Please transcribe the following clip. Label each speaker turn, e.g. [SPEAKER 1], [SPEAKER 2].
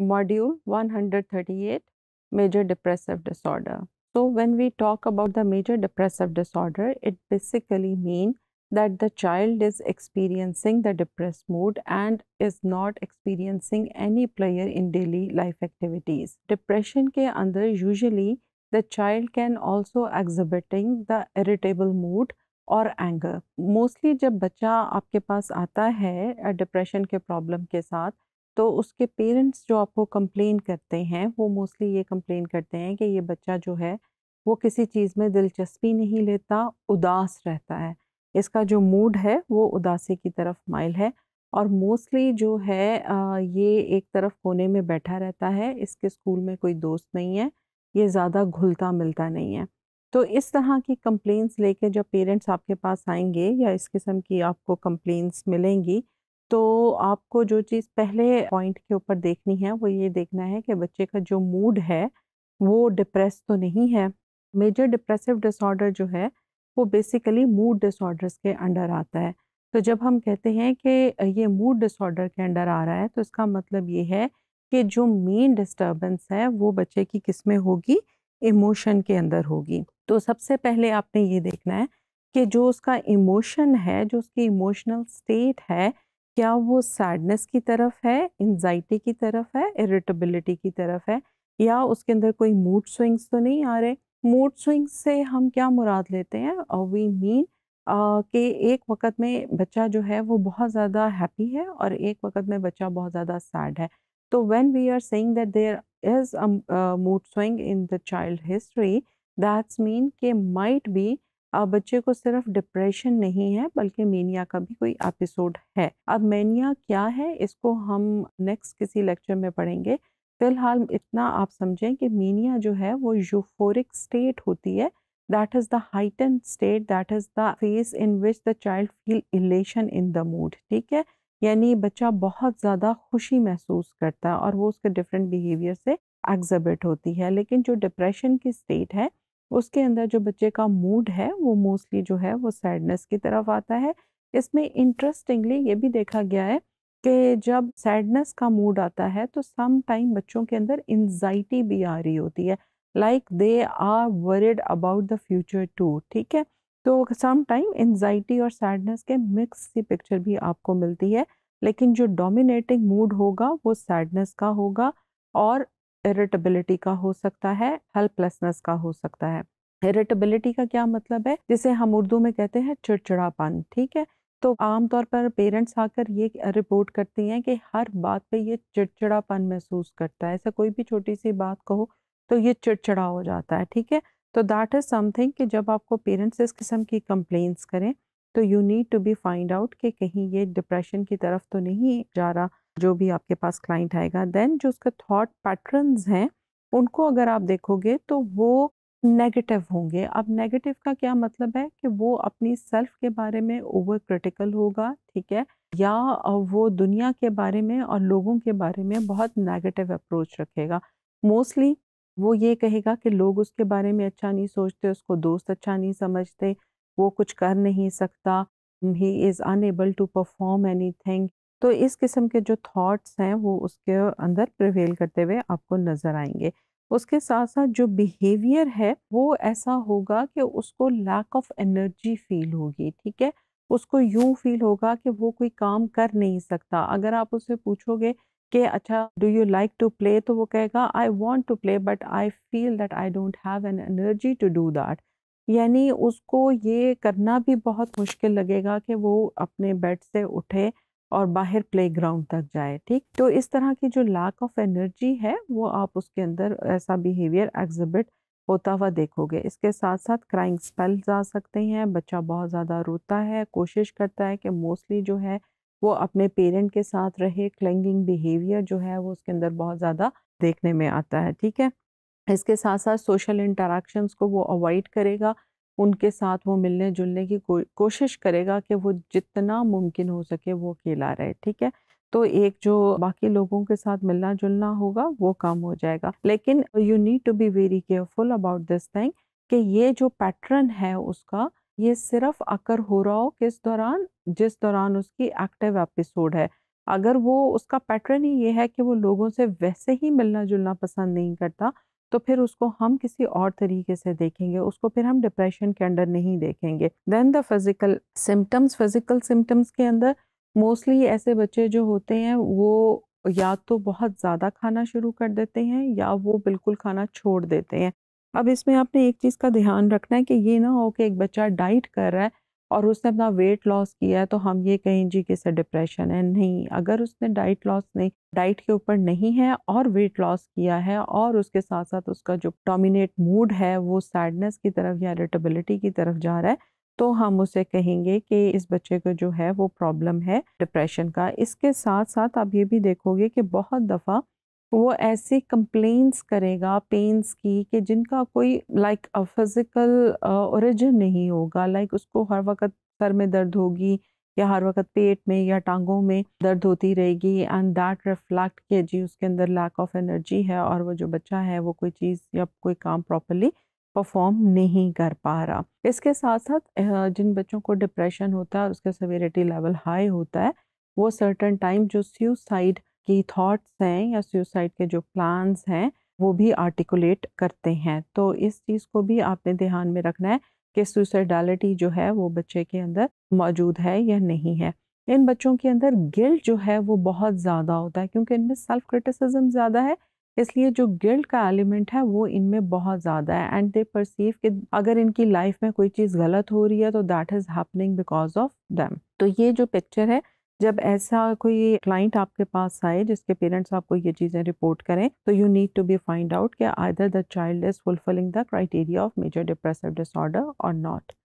[SPEAKER 1] Module 138 Major Depressive Disorder. So, when we talk about the major depressive disorder, it basically mean that the child is experiencing the depressed mood and is not experiencing any pleasure in daily life activities. Depression ke andar usually the child can also exhibiting the irritable mood और anger mostly जब बच्चा आपके पास आता है depression के problem के साथ तो उसके पेरेंट्स जो आपको कंप्लेन करते हैं वो मोस्टली ये कंप्लेन करते हैं कि ये बच्चा जो है वो किसी चीज़ में दिलचस्पी नहीं लेता उदास रहता है इसका जो मूड है वो उदासी की तरफ माइल है और मोस्टली जो है ये एक तरफ कोने में बैठा रहता है इसके स्कूल में कोई दोस्त नहीं है ये ज़्यादा घुलता मिलता नहीं है तो इस तरह की कंप्लेंट्स लेके जब पेरेंट्स आपके पास आएंगे या इस किस्म की आपको कंप्लेंट्स मिलेंगी तो आपको जो चीज़ पहले पॉइंट के ऊपर देखनी है वो ये देखना है कि बच्चे का जो मूड है वो डिप्रेस तो नहीं है मेजर डिप्रेसिव डिसऑर्डर जो है वो बेसिकली मूड डिसऑर्डर्स के अंडर आता है तो जब हम कहते हैं कि ये मूड डिसऑर्डर के अंडर आ रहा है तो इसका मतलब ये है कि जो मेन डिस्टर्बेंस है वो बच्चे की किस में होगी इमोशन के अंदर होगी तो सबसे पहले आपने ये देखना है कि जो उसका इमोशन है जो उसकी इमोशनल स्टेट है क्या वो सैडनेस की तरफ है एनजाइटी की तरफ है इरिटेबिलिटी की तरफ है या उसके अंदर कोई मूड स्विंग्स तो नहीं आ रहे मूड स्विंग्स से हम क्या मुराद लेते हैं वी मीन कि एक वक्त में बच्चा जो है वो बहुत ज़्यादा हैप्पी है और एक वक्त में बच्चा बहुत ज़्यादा सैड है तो when we are saying that there is a mood swing in the child history that's mean के माइट बी अब बच्चे को सिर्फ डिप्रेशन नहीं है बल्कि मेनिया का भी कोई एपिसोड है अब मेनिया क्या है इसको हम नेक्स्ट किसी लेक्चर में पढ़ेंगे फिलहाल इतना आप समझें कि मीनिया जो है वो यूफोरिक स्टेट होती है is the height and state that is the phase in which the child feel elation in the mood ठीक है यानी बच्चा बहुत ज़्यादा खुशी महसूस करता है और वो उसके डिफरेंट बिहेवियर से एग्जिबिट होती है लेकिन जो डिप्रेशन की स्टेट है उसके अंदर जो बच्चे का मूड है वो मोस्टली जो है वो सैडनेस की तरफ आता है इसमें इंटरेस्टिंगली ये भी देखा गया है कि जब सैडनेस का मूड आता है तो सम टाइम बच्चों के अंदर एनजाइटी भी आ रही होती है like they are worried about the future too ठीक है तो सम टाइम एनजाइटी और सैडनेस के मिक्स सी पिक्चर भी आपको मिलती है लेकिन जो डोमिनेटिंग मूड होगा वो सैडनेस का होगा और इरिटेबिलिटी का हो सकता है हेल्पलेसनेस का हो सकता है इरिटेबिलिटी का क्या मतलब है जिसे हम उर्दू में कहते हैं चिड़चिड़ापन ठीक है तो आमतौर पर पेरेंट्स आकर ये रिपोर्ट करती हैं कि हर बात पे ये चिड़चिड़ापन महसूस करता है ऐसा कोई भी छोटी सी बात कहो तो ये चिड़चिड़ा हो जाता है ठीक है तो दैट इज़ समथिंग कि जब आपको पेरेंट्स इस किस्म की कंप्लेंट्स करें तो you need to be find out कि कहीं ये डिप्रेशन की तरफ तो नहीं जा रहा जो भी आपके पास क्लाइंट आएगा देन जो उसके थॉट पैटर्न्स हैं उनको अगर आप देखोगे तो वो नेगेटिव होंगे अब नेगेटिव का क्या मतलब है कि वो अपनी सेल्फ के बारे में ओवर क्रिटिकल होगा ठीक है या वो दुनिया के बारे में और लोगों के बारे में बहुत नेगेटिव अप्रोच रखेगा मोस्टली वो ये कहेगा कि लोग उसके बारे में अच्छा नहीं सोचते उसको दोस्त अच्छा नहीं समझते वो कुछ कर नहीं सकता he is unable to perform anything तो इस किस्म के जो थॉट्स हैं वो उसके अंदर प्रिवेल करते हुए आपको नज़र आएंगे उसके साथ साथ जो बिहेवियर है वो ऐसा होगा कि उसको लैक ऑफ एनर्जी फील होगी ठीक है उसको यूँ फील होगा कि वो कोई काम कर नहीं सकता अगर आप उससे पूछोगे कि अच्छा do you like to play तो वो कहेगा I want to play but I feel that I don't have an energy to do that यानी उसको ये करना भी बहुत मुश्किल लगेगा कि वो अपने बेड से उठे और बाहर प्लेग्राउंड तक जाए ठीक तो इस तरह की जो लैक ऑफ एनर्जी है वो आप उसके अंदर ऐसा बिहेवियर एग्जिबिट होता हुआ देखोगे इसके साथ साथ क्राइंग स्पेल्स आ सकते हैं बच्चा बहुत ज़्यादा रोता है कोशिश करता है कि मोस्टली जो है वो अपने पेरेंट के साथ रहे क्लेंगिंग बिहेवियर जो है वो उसके अंदर बहुत ज़्यादा देखने में आता है ठीक है इसके साथ साथ सोशल इंटरेक्शंस को वो अवॉइड करेगा उनके साथ वो मिलने जुलने की को, कोशिश करेगा कि वो जितना मुमकिन हो सके वो अकेला रहे ठीक है तो एक जो बाकी लोगों के साथ मिलना जुलना होगा वो कम हो जाएगा लेकिन you need to be very careful about this thing कि ये जो पैटर्न है उसका ये सिर्फ अकर हो रहा हो किस दौरान जिस दौरान उसकी एक्टिव एपिसोड है अगर वो उसका पैटर्न ही ये है कि वो लोगों से वैसे ही मिलना जुलना पसंद नहीं करता तो फिर उसको हम किसी और तरीके से देखेंगे उसको फिर हम डिप्रेशन के अंडर नहीं देखेंगे then the physical symptoms physical symptoms के अंदर मोस्टली ऐसे बच्चे जो होते हैं वो या तो बहुत ज़्यादा खाना शुरू कर देते हैं या वो बिल्कुल खाना छोड़ देते हैं अब इसमें आपने एक चीज़ का ध्यान रखना है कि ये ना हो कि एक बच्चा डाइट कर रहा है और उसने अपना वेट लॉस किया है तो हम ये कहें जी कि डिप्रेशन है नहीं अगर उसने डाइट लॉस नहीं डाइट के ऊपर नहीं है और वेट लॉस किया है और उसके साथ साथ उसका जो डोमिनेट मूड है वो सैडनेस की तरफ या इरिटेबिलिटी की तरफ जा रहा है तो हम उसे कहेंगे कि इस बच्चे को जो है वो प्रॉब्लम है डिप्रेशन का इसके साथ साथ आप ये भी देखोगे कि बहुत दफ़ा वो ऐसे कंप्लेंट्स करेगा पेन्स की कि जिनका कोई लाइक फिज़िकल ओरिजिन नहीं होगा लाइक उसको हर वक्त सर में दर्द होगी या हर वक्त पेट में या टांगों में दर्द होती रहेगी एंड दैट रिफ्लेक्ट के जी उसके अंदर लैक ऑफ एनर्जी है और वो जो बच्चा है वो कोई चीज़ या कोई काम प्रॉपरली परफॉर्म नहीं कर पा रहा इसके साथ साथ जिन बच्चों को डिप्रेशन होता है उसका सवेरिटी लेवल हाई होता है वो सर्टन टाइम जो सुसाइड की थॉट्स हैं या सुसाइड के जो प्लान्स हैं वो भी आर्टिकुलेट करते हैं तो इस चीज़ को भी आपने ध्यान में रखना है कि सुसाइडालिटी जो है वो बच्चे के अंदर मौजूद है या नहीं है इन बच्चों के अंदर गिल्ट जो है वो बहुत ज़्यादा होता है क्योंकि इनमें सेल्फ क्रिटिसिज्म ज़्यादा है इसलिए जो गिल्ट का एलिमेंट है वो इनमें बहुत ज़्यादा है एंड दे परसीव कि अगर इनकी लाइफ में कोई चीज़ गलत हो रही है तो that is happening because of them तो ये जो पिक्चर है जब ऐसा कोई क्लाइंट आपके पास आए जिसके पेरेंट्स आपको ये चीज़ें रिपोर्ट करें तो you need to be find out कि either the child is fulfilling the criteria of major depressive disorder और नॉट